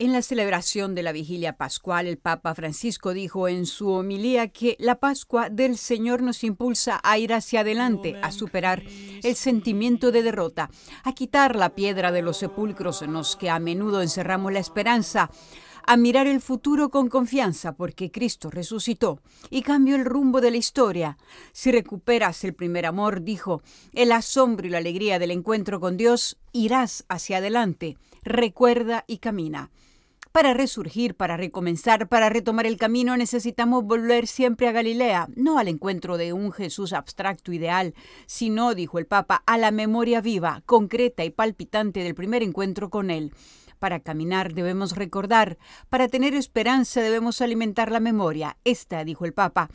En la celebración de la vigilia pascual, el Papa Francisco dijo en su homilía que la Pascua del Señor nos impulsa a ir hacia adelante, a superar el sentimiento de derrota, a quitar la piedra de los sepulcros en los que a menudo encerramos la esperanza, a mirar el futuro con confianza porque Cristo resucitó y cambió el rumbo de la historia. Si recuperas el primer amor, dijo, el asombro y la alegría del encuentro con Dios, irás hacia adelante, recuerda y camina. Para resurgir, para recomenzar, para retomar el camino necesitamos volver siempre a Galilea, no al encuentro de un Jesús abstracto ideal, sino, dijo el Papa, a la memoria viva, concreta y palpitante del primer encuentro con Él. Para caminar debemos recordar, para tener esperanza debemos alimentar la memoria. Esta, dijo el Papa,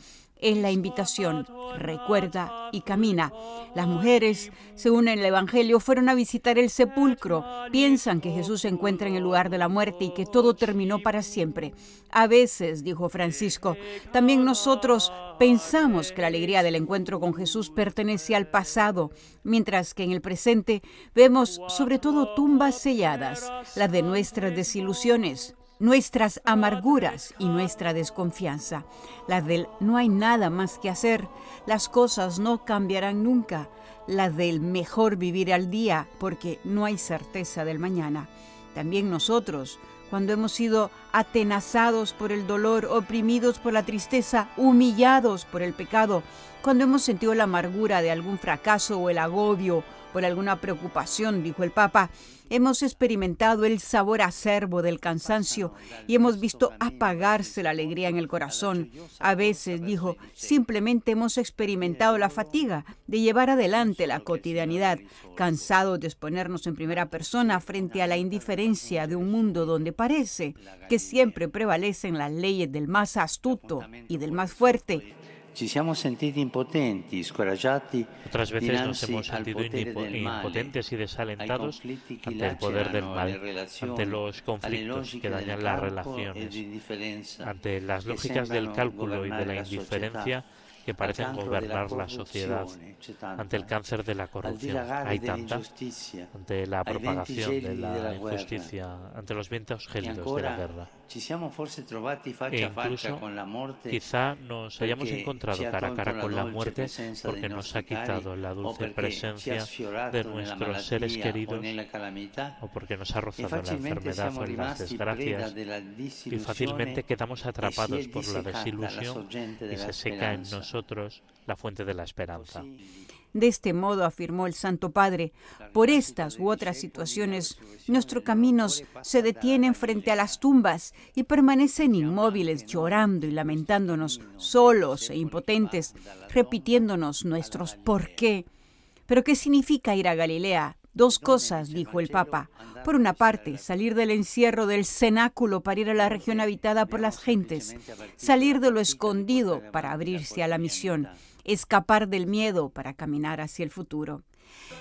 es la invitación. Recuerda y camina. Las mujeres, según el Evangelio, fueron a visitar el sepulcro. Piensan que Jesús se encuentra en el lugar de la muerte y que todo terminó para siempre. A veces, dijo Francisco, también nosotros pensamos que la alegría del encuentro con Jesús pertenece al pasado, mientras que en el presente vemos sobre todo tumbas selladas, las de nuestras desilusiones nuestras amarguras y nuestra desconfianza, la del no hay nada más que hacer, las cosas no cambiarán nunca, la del mejor vivir al día porque no hay certeza del mañana. También nosotros, cuando hemos sido atenazados por el dolor, oprimidos por la tristeza, humillados por el pecado, cuando hemos sentido la amargura de algún fracaso o el agobio por alguna preocupación, dijo el Papa, hemos experimentado el sabor acerbo del cansancio y hemos visto apagarse la alegría en el corazón. A veces, dijo, simplemente hemos experimentado la fatiga de llevar adelante la cotidianidad, cansados de exponernos en primera persona frente a la indiferencia de un mundo donde parece que siempre prevalecen las leyes del más astuto y del más fuerte. Otras veces nos hemos sentido impotentes y desalentados ante el poder del mal, ante los conflictos que dañan las relaciones, ante las lógicas del cálculo y de la indiferencia que parecen gobernar la sociedad. Ante el cáncer de la corrupción hay tanta, ante la propagación de la injusticia, ante los vientos gélidos de la guerra. E incluso quizá nos hayamos encontrado cara a cara con la muerte porque nos ha quitado la dulce presencia de nuestros seres queridos o porque nos ha rozado la enfermedad o las desgracias y fácilmente quedamos atrapados por la desilusión y se seca en nosotros la fuente de la esperanza. De este modo, afirmó el Santo Padre, por estas u otras situaciones, nuestros caminos se detienen frente a las tumbas y permanecen inmóviles, llorando y lamentándonos, solos e impotentes, repitiéndonos nuestros por qué. Pero ¿qué significa ir a Galilea? Dos cosas, dijo el Papa. Por una pues, parte, salir del encierro del cenáculo para ir a la región habitada por las gentes, salir de lo escondido para abrirse a la misión, escapar del miedo para caminar hacia el futuro.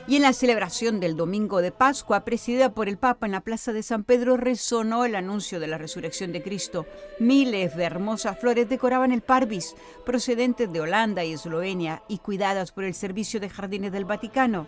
Y en la celebración del Domingo de Pascua, presidida por el Papa en la Plaza de San Pedro, resonó el anuncio de la resurrección de Cristo. Miles de hermosas flores decoraban el Parvis, procedentes de Holanda y Eslovenia y cuidadas por el Servicio de Jardines del Vaticano.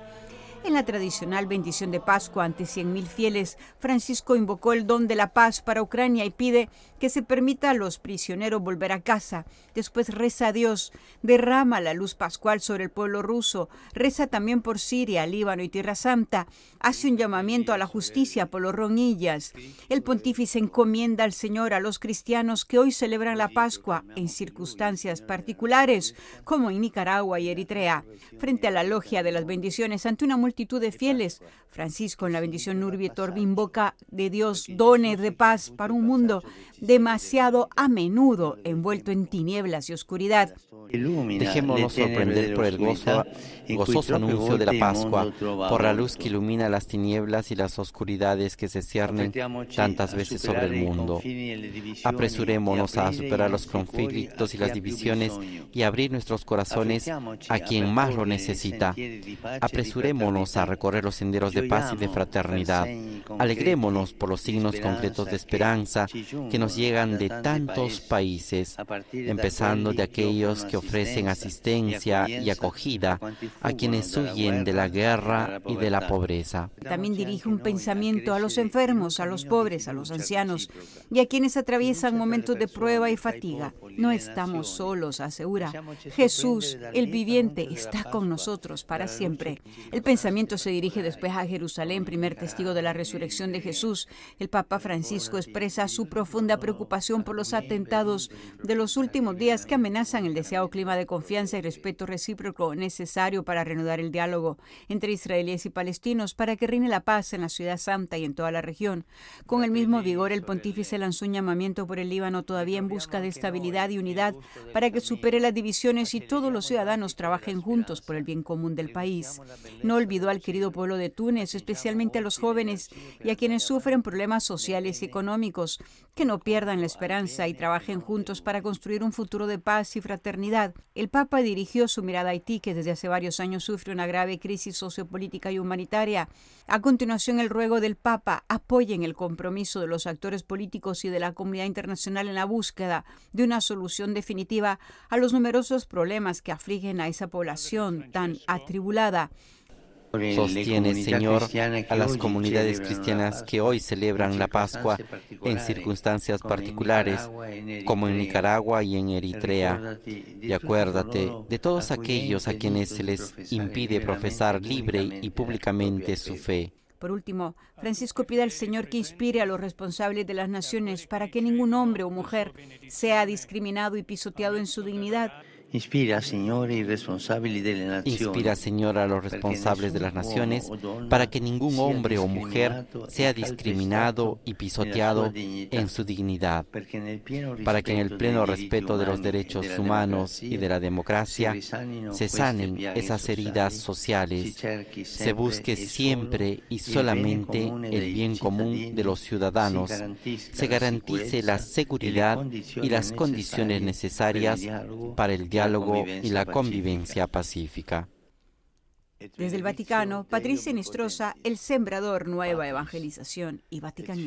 En la tradicional bendición de Pascua ante 100.000 fieles, Francisco invocó el don de la paz para Ucrania y pide que se permita a los prisioneros volver a casa. Después reza a Dios, derrama la luz pascual sobre el pueblo ruso, reza también por Siria, Líbano y Tierra Santa, hace un llamamiento a la justicia por los ronillas. El pontífice encomienda al Señor a los cristianos que hoy celebran la Pascua en circunstancias particulares, como en Nicaragua y Eritrea. Frente a la logia de las bendiciones, ante una multitud de fieles. Francisco pues en la bendición Urbi invoca de Dios dones de paz para un mundo demasiado a menudo envuelto en tinieblas y oscuridad. Dejémonos sorprender por el gozoso anuncio de la Pascua, por la luz que ilumina las tinieblas y las oscuridades que se ciernen tantas veces sobre el mundo. Apresurémonos a superar los conflictos y las divisiones y abrir nuestros corazones a quien más lo necesita. Apresurémonos a recorrer los senderos de paz y de fraternidad. Alegrémonos por los signos concretos de esperanza que nos llegan de tantos países, empezando de aquellos que ofrecen asistencia y acogida a quienes huyen de la guerra y de la pobreza. También dirige un pensamiento a los enfermos, a los pobres, a los ancianos y a quienes atraviesan momentos de prueba y fatiga. No estamos solos, asegura. Jesús, el viviente, está con nosotros para siempre. El pensamiento pensamiento se dirige después a Jerusalén, primer testigo de la resurrección de Jesús, el Papa Francisco expresa su profunda preocupación por los atentados de los últimos días que amenazan el deseado clima de confianza y respeto recíproco necesario para reanudar el diálogo entre israelíes y palestinos para que reine la paz en la ciudad santa y en toda la región. Con el mismo vigor, el pontífice lanzó un llamamiento por el Líbano todavía en busca de estabilidad y unidad para que supere las divisiones y todos los ciudadanos trabajen juntos por el bien común del país al querido pueblo de Túnez, especialmente a los jóvenes y a quienes sufren problemas sociales y económicos. Que no pierdan la esperanza y trabajen juntos para construir un futuro de paz y fraternidad. El Papa dirigió su mirada a Haití, que desde hace varios años sufre una grave crisis sociopolítica y humanitaria. A continuación, el ruego del Papa, apoyen el compromiso de los actores políticos y de la comunidad internacional en la búsqueda de una solución definitiva a los numerosos problemas que afligen a esa población tan atribulada. Sostiene, Señor, a las comunidades cristianas que hoy celebran la Pascua en circunstancias particulares, como en Nicaragua y en Eritrea. Y acuérdate de todos aquellos a quienes se les impide profesar libre y públicamente su fe. Por último, Francisco pide al Señor que inspire a los responsables de las naciones para que ningún hombre o mujer sea discriminado y pisoteado en su dignidad Inspira, Señor, a los responsables de las naciones para que ningún hombre o mujer sea discriminado y pisoteado en su dignidad, para que en el pleno respeto de los derechos humanos y de la democracia se sanen esas heridas sociales, se busque siempre y solamente el bien común de los ciudadanos, se garantice la seguridad y las condiciones necesarias para el diálogo y la convivencia pacífica. Desde el Vaticano, Patricia Nistrosa, El Sembrador, Nueva Evangelización y Vatican